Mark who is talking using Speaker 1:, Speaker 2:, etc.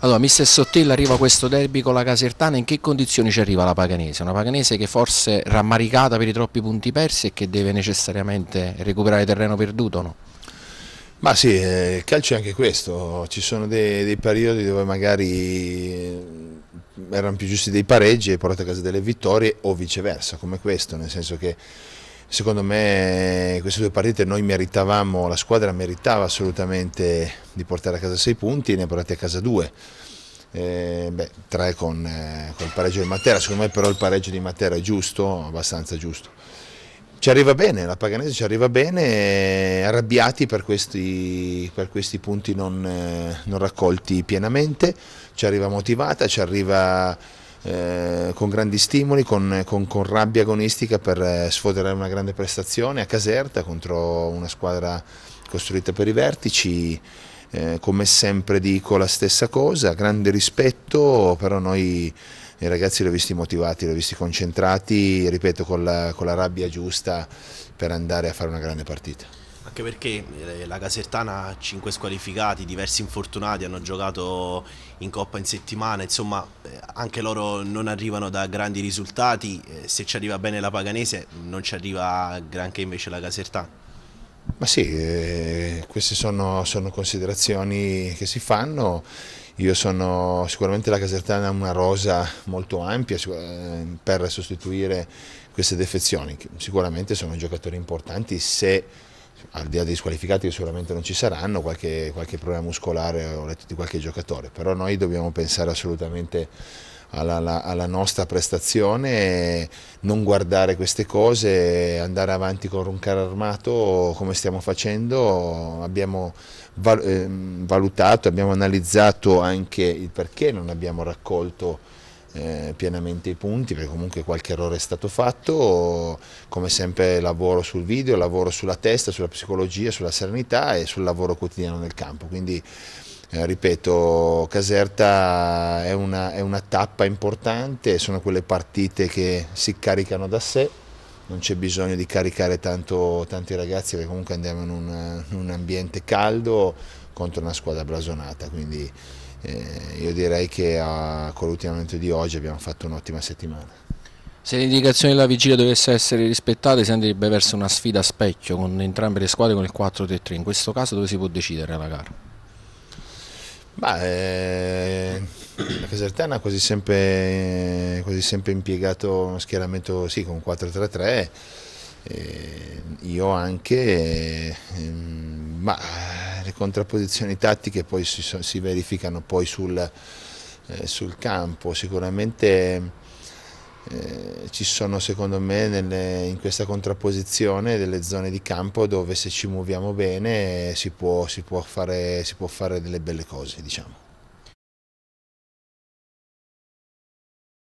Speaker 1: Allora, mister Sottil, arriva questo derby con la Casertana, in che condizioni ci arriva la Paganese? Una Paganese che forse rammaricata per i troppi punti persi e che deve necessariamente recuperare terreno
Speaker 2: perduto, no? Ma sì, eh, il calcio è anche questo, ci sono dei, dei periodi dove magari eh, erano più giusti dei pareggi e portate a casa delle vittorie o viceversa, come questo, nel senso che Secondo me queste due partite noi meritavamo, la squadra meritava assolutamente di portare a casa 6 punti e ne ha portati a casa 2. Eh, beh, 3 con, eh, con il pareggio di Matera, secondo me però il pareggio di Matera è giusto, abbastanza giusto ci arriva bene, la Paganese ci arriva bene, arrabbiati per questi, per questi punti non, eh, non, raccolti pienamente, ci arriva motivata, ci arriva eh, con grandi stimoli, con, con, con rabbia agonistica per eh, sfoderare una grande prestazione a Caserta contro una squadra costruita per i vertici. Eh, come sempre dico la stessa cosa, grande rispetto, però noi i ragazzi li ho visti motivati, li ho visti concentrati, ripeto, con la, con la rabbia giusta per andare a fare una grande partita.
Speaker 3: Anche perché eh, la Casertana ha 5 squalificati, diversi infortunati, hanno giocato in coppa in settimana, insomma eh, anche loro non arrivano da grandi risultati, eh, se ci arriva bene la Paganese non ci arriva granché invece la Casertana.
Speaker 2: Ma sì, eh, queste sono, sono, considerazioni che si fanno. Io sono sicuramente la Casertana ha una rosa molto ampia eh, per sostituire queste defezioni, sicuramente sono giocatori importanti se al di là dei squalificati che sicuramente non ci saranno, qualche, qualche problema muscolare ho letto di qualche giocatore, però noi dobbiamo pensare assolutamente alla, alla, nostra prestazione, non guardare queste cose, andare avanti con un carro armato come stiamo facendo, abbiamo ehm, valutato, abbiamo analizzato anche il perché non abbiamo raccolto eh, pienamente i punti perché comunque qualche errore è stato fatto, come sempre lavoro sul video, lavoro sulla testa, sulla psicologia, sulla serenità e sul lavoro quotidiano nel campo, quindi eh, ripeto, Caserta è una, è una tappa importante, sono quelle partite che si caricano da sé non c'è bisogno di caricare tanto, tanti ragazzi perché comunque andiamo in un, in un ambiente caldo contro una squadra blasonata, quindi eh, io direi che a, con l'ultimamento di oggi abbiamo fatto un'ottima settimana.
Speaker 1: Se le indicazioni della vigilia dovessero essere rispettate si andrebbe verso una sfida a specchio con entrambe le squadre
Speaker 2: con il 4-3-3, in questo caso dove si può decidere la gara? Beh, la Casertana ha quasi sempre, quasi sempre impiegato uno schieramento sì, con 4-3-3, eh, io anche, eh, ma le contrapposizioni tattiche poi si, si verificano poi sul, eh, sul campo, sicuramente eh, ci sono secondo me nelle, in questa contrapposizione delle zone di campo dove se ci muoviamo bene si può, si può, fare, si può fare delle belle cose diciamo.